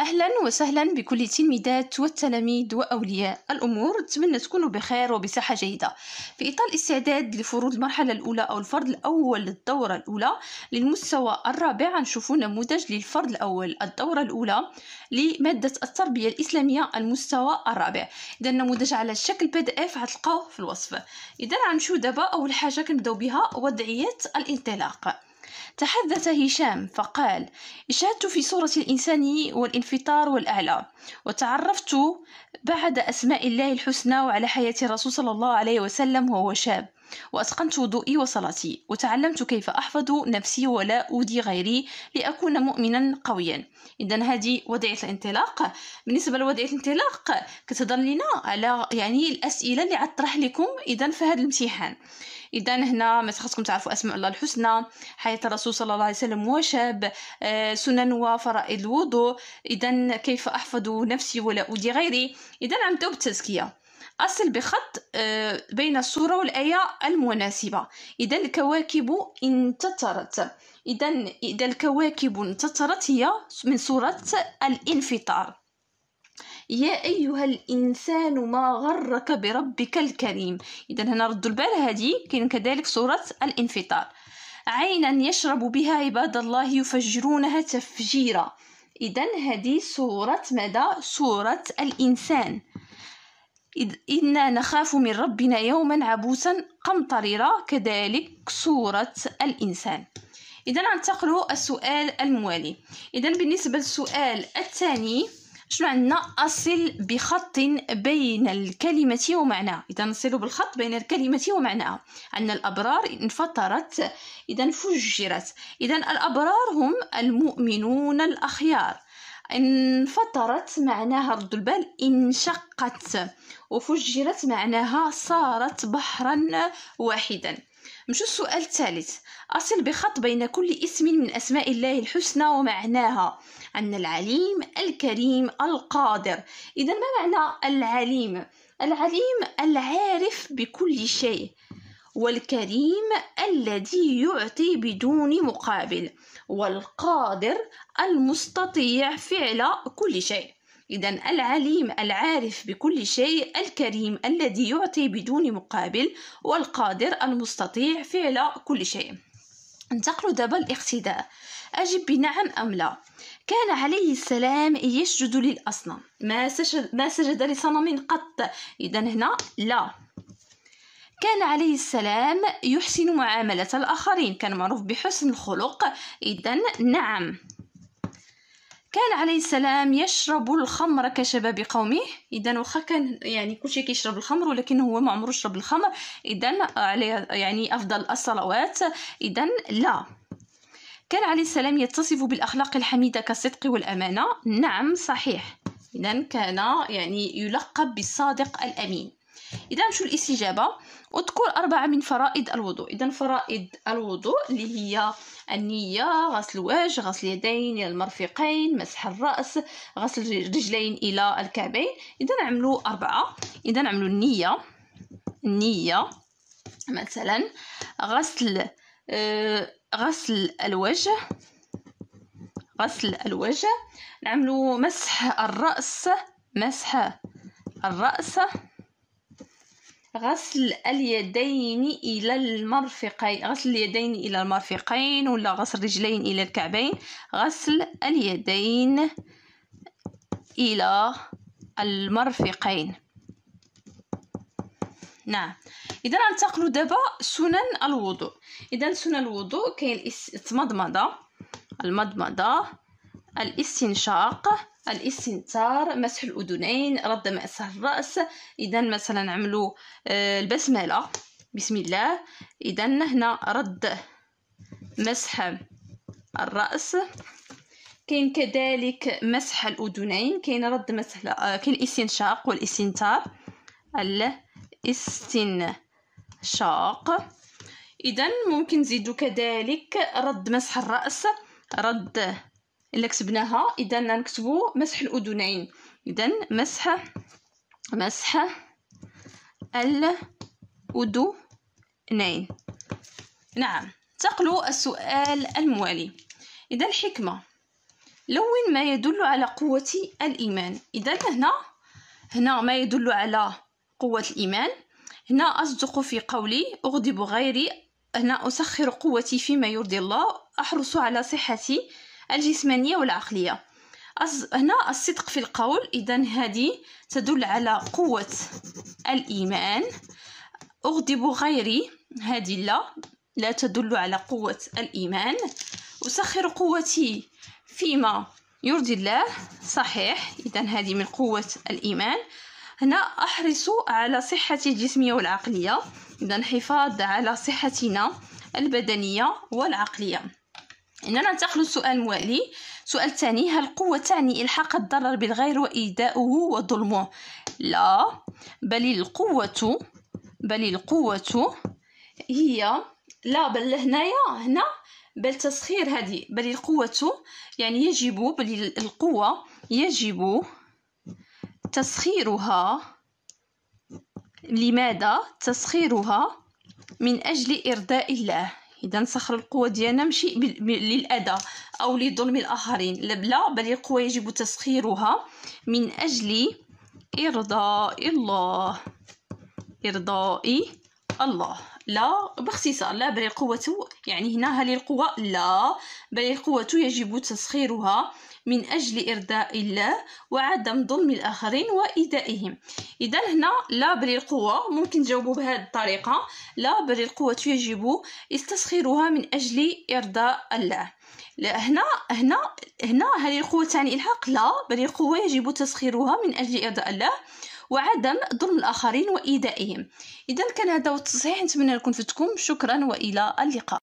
أهلا وسهلا بكل التلميذات والتلاميذ وأولياء الأمور نتمنى تكونوا بخير وبصحة جيدة في إطار الاستعداد لفروض المرحلة الأولى أو الفرض الأول للدورة الأولى للمستوى الرابع نشوفوا نموذج للفرض الأول الدورة الأولى لمادة التربية الإسلامية المستوى الرابع إذا النموذج على شكل بي دي إف في الوصف إذا غنمشيو دابا أول حاجة كنبداو بها وضعية الانطلاق تحدث هشام فقال شاهدت في صورة الإنسان والانفطار والأعلى وتعرفت بعد أسماء الله الحسنى وعلى حياة الرسول صلى الله عليه وسلم وهو شاب وأتقنت وضوئي وصلاتي وتعلمت كيف أحفظ نفسي ولا أودي غيري لأكون مؤمنا قويا إذا هذه وضعية الانطلاق بالنسبة لوضعية الانطلاق كتهضر لنا على يعني الأسئلة اللي عطرح لكم إذا في هذا الامتحان اذا هنا ما خصكم تعرفوا اسماء الله الحسنى حياه الرسول صلى الله عليه وسلم وشاب آه، سنن وفرائض الوضوء اذا كيف احفظ نفسي ولا اودي غيري اذا نبداو بالتزكيه أصل بخط آه، بين الصورة والآية المناسبة إذا الكواكب انتثرت إذا إذا الكواكب انتثرت هي من صورة الانفطار يا أيها الإنسان ما غرك بربك الكريم إذا هنا رد البال هذه كاين كذلك صورة الانفطار عينا يشرب بها عباد الله يفجرونها تفجيرا إذا هذه صورة ماذا؟ صورة الإنسان إذ إنا نخاف من ربنا يوما عبوسا قمطريرا كذلك صورة الإنسان إذا ننتقل السؤال الموالي إذا بالنسبة للسؤال الثاني شنو عندنا أصل بخط بين الكلمة ومعناها إذا نصل بالخط بين الكلمة ومعناها أن الأبرار انفطرت إذا فجرت إذا الأبرار هم المؤمنون الأخيار انفطرت معناها رد البال انشقت وفجرت معناها صارت بحرا واحدا مشو السؤال الثالث أصل بخط بين كل اسم من أسماء الله الحسنى ومعناها أن العليم الكريم القادر إذا ما معنى العليم العليم العارف بكل شيء والكريم الذي يعطي بدون مقابل والقادر المستطيع فعل كل شيء إذا العليم العارف بكل شيء الكريم الذي يعطي بدون مقابل والقادر المستطيع فعل كل شيء انتقل دابا الاقتداء أجب بنعم أم لا كان عليه السلام يسجد للأصنام ما سجد, ما سجد لصنم قط إذا هنا لا كان عليه السلام يحسن معاملة الآخرين كان معروف بحسن الخلق إذا نعم كان عليه السلام يشرب الخمر كشباب قومه اذا واخا كان يعني كلشي كيشرب الخمر ولكن هو ما عمره شرب الخمر اذا عليه يعني افضل الصلوات اذا لا كان عليه السلام يتصف بالاخلاق الحميده كالصدق والامانه نعم صحيح اذا كان يعني يلقب بالصادق الامين اذا نمشيو للاستجابه اذكر اربعه من فرائض الوضوء اذا فرائض الوضوء اللي هي النيه غسل الوجه غسل اليدين الى المرفقين مسح الراس غسل الرجلين الى الكعبين اذا نعملوا اربعه اذا نعملوا النيه النيه مثلا غسل آه، غسل الوجه غسل الوجه نعملوا مسح الراس مسح الراس غسل اليدين الى المرفقين غسل اليدين الى المرفقين ولا غسل الرجلين الى الكعبين غسل اليدين الى المرفقين نعم اذا ننتقل دابا سنن الوضوء اذا سنن الوضوء كاين المضمضه المضمضه الاستنشاق الاستنثار مسح الاذنين رد مأسه الراس اذا مثلا عملوا آه، البسمله بسم الله اذا هنا رد مسح الراس كاين كذلك مسح الاذنين كاين رد مسح آه، كاين الاستنشاق والاستنثار الاستنشاق اذا ممكن نزيدو كذلك رد مسح الراس رد الا كتبناها اذا نكتبو مسح الاذنين اذا مسح مسح الاذنين نعم تقلو السؤال الموالي اذا الحكمه لون ما يدل على قوه الايمان اذا هنا هنا ما يدل على قوه الايمان هنا أصدق في قولي أغضب غيري هنا أسخر قوتي فيما يرضي الله أحرص على صحتي الجسمانية والعقلية هنا الصدق في القول إذا هذه تدل على قوة الإيمان أغضب غيري هذه لا لا تدل على قوة الإيمان أسخر قوتي فيما يرضي الله صحيح إذا هذه من قوة الإيمان هنا أحرص على صحتي الجسمية والعقلية إذا حفاظ على صحتنا البدنية والعقلية إننا ننتقل للسؤال الموالي السؤال ثاني هل القوة تعني إلحاق الضرر بالغير وإيذاؤه وظلمه لا بل القوة بل القوة هي لا بل هنايا هنا بل تسخير هذه بل القوة يعني يجب بل القوة يجب تسخيرها لماذا تسخيرها من أجل إرضاء الله اذا نسخر القوه ديالنا ماشي للاذى او لظلم الاخرين لا بل القوه يجب تسخيرها من اجل ارضاء الله ارضاء الله لا باختصار لا بل القوة يعني هنا هل القوة لا بل القوة يجب تسخيرها من أجل إرضاء الله وعدم ظلم الآخرين وإيدائهم إذا هنا لا بل القوة ممكن تجاوبوا بهذه الطريقة لا بل القوة يجب استسخيرها من أجل إرضاء الله لا هنا هنا هنا هل القوة تعني الحق لا بل القوة يجب تسخيرها من أجل إرضاء الله وعدم ظلم الآخرين وإيذائهم إذا كان هذا هو التصحيح نتمنى لكم فتكم شكرا وإلى اللقاء